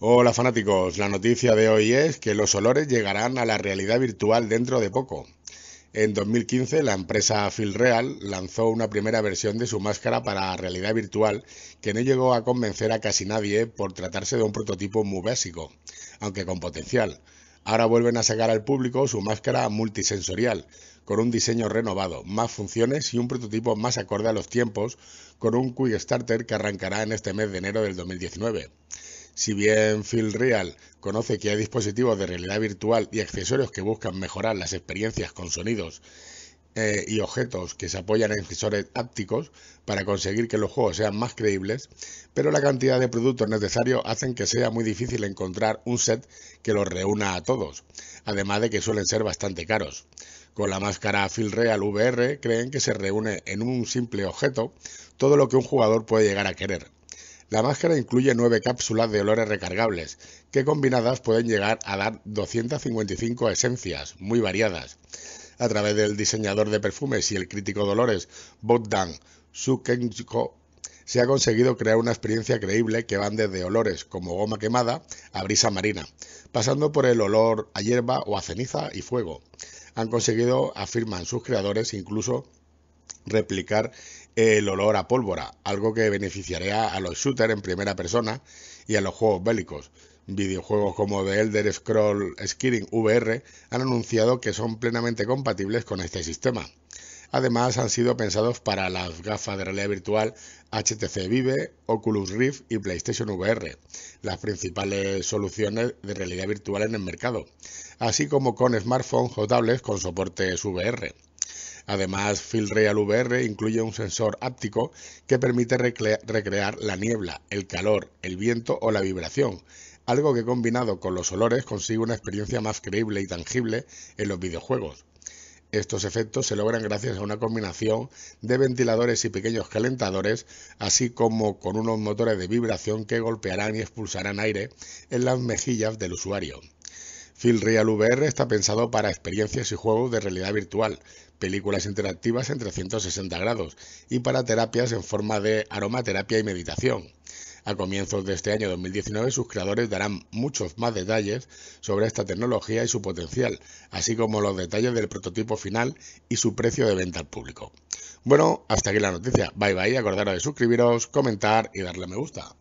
Hola fanáticos, la noticia de hoy es que los olores llegarán a la realidad virtual dentro de poco. En 2015 la empresa Filreal lanzó una primera versión de su máscara para realidad virtual que no llegó a convencer a casi nadie por tratarse de un prototipo muy básico, aunque con potencial. Ahora vuelven a sacar al público su máscara multisensorial, con un diseño renovado, más funciones y un prototipo más acorde a los tiempos, con un Quick Starter que arrancará en este mes de enero del 2019. Si bien Phil Real conoce que hay dispositivos de realidad virtual y accesorios que buscan mejorar las experiencias con sonidos eh, y objetos que se apoyan en sensores ápticos para conseguir que los juegos sean más creíbles, pero la cantidad de productos necesarios hacen que sea muy difícil encontrar un set que los reúna a todos, además de que suelen ser bastante caros. Con la máscara Phil Real VR creen que se reúne en un simple objeto todo lo que un jugador puede llegar a querer la máscara incluye nueve cápsulas de olores recargables, que combinadas pueden llegar a dar 255 esencias, muy variadas. A través del diseñador de perfumes y el crítico de olores Bogdan Sukenko se ha conseguido crear una experiencia creíble que van desde olores como goma quemada a brisa marina, pasando por el olor a hierba o a ceniza y fuego. Han conseguido, afirman sus creadores, incluso replicar el olor a pólvora, algo que beneficiaría a los shooters en primera persona y a los juegos bélicos. Videojuegos como The Elder Scrolls Skyrim VR han anunciado que son plenamente compatibles con este sistema. Además, han sido pensados para las gafas de realidad virtual HTC Vive, Oculus Rift y PlayStation VR, las principales soluciones de realidad virtual en el mercado, así como con smartphones o tablets con soportes VR. Además, Field Real VR incluye un sensor áptico que permite recrear la niebla, el calor, el viento o la vibración, algo que combinado con los olores consigue una experiencia más creíble y tangible en los videojuegos. Estos efectos se logran gracias a una combinación de ventiladores y pequeños calentadores, así como con unos motores de vibración que golpearán y expulsarán aire en las mejillas del usuario. Real VR está pensado para experiencias y juegos de realidad virtual, películas interactivas en 360 grados y para terapias en forma de aromaterapia y meditación. A comienzos de este año 2019 sus creadores darán muchos más detalles sobre esta tecnología y su potencial, así como los detalles del prototipo final y su precio de venta al público. Bueno, hasta aquí la noticia. Bye bye, acordaros de suscribiros, comentar y darle a me gusta.